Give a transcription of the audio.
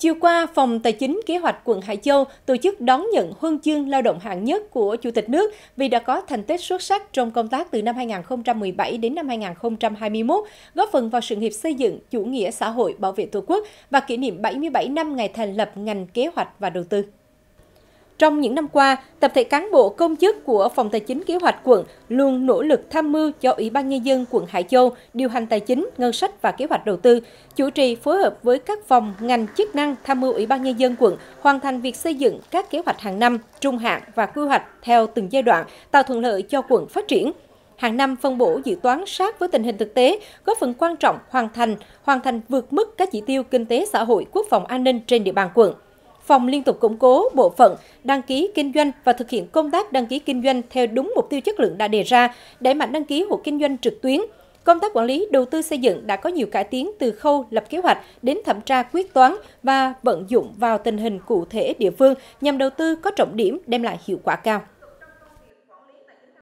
Chiều qua, Phòng Tài chính Kế hoạch quận Hải Châu tổ chức đón nhận huân chương lao động hạng nhất của Chủ tịch nước vì đã có thành tích xuất sắc trong công tác từ năm 2017 đến năm 2021, góp phần vào sự nghiệp xây dựng chủ nghĩa xã hội bảo vệ Tổ quốc và kỷ niệm 77 năm ngày thành lập ngành kế hoạch và đầu tư. Trong những năm qua, tập thể cán bộ công chức của Phòng Tài chính Kế hoạch quận luôn nỗ lực tham mưu cho Ủy ban Nhân dân quận Hải Châu điều hành tài chính, ngân sách và kế hoạch đầu tư, chủ trì phối hợp với các phòng ngành chức năng tham mưu Ủy ban Nhân dân quận hoàn thành việc xây dựng các kế hoạch hàng năm, trung hạn và quy hoạch theo từng giai đoạn, tạo thuận lợi cho quận phát triển hàng năm phân bổ dự toán sát với tình hình thực tế, góp phần quan trọng hoàn thành, hoàn thành vượt mức các chỉ tiêu kinh tế xã hội quốc phòng an ninh trên địa bàn quận phòng liên tục củng cố bộ phận đăng ký kinh doanh và thực hiện công tác đăng ký kinh doanh theo đúng mục tiêu chất lượng đã đề ra, đẩy mạnh đăng ký hộ kinh doanh trực tuyến. Công tác quản lý đầu tư xây dựng đã có nhiều cải tiến từ khâu lập kế hoạch đến thẩm tra quyết toán và vận dụng vào tình hình cụ thể địa phương nhằm đầu tư có trọng điểm đem lại hiệu quả cao.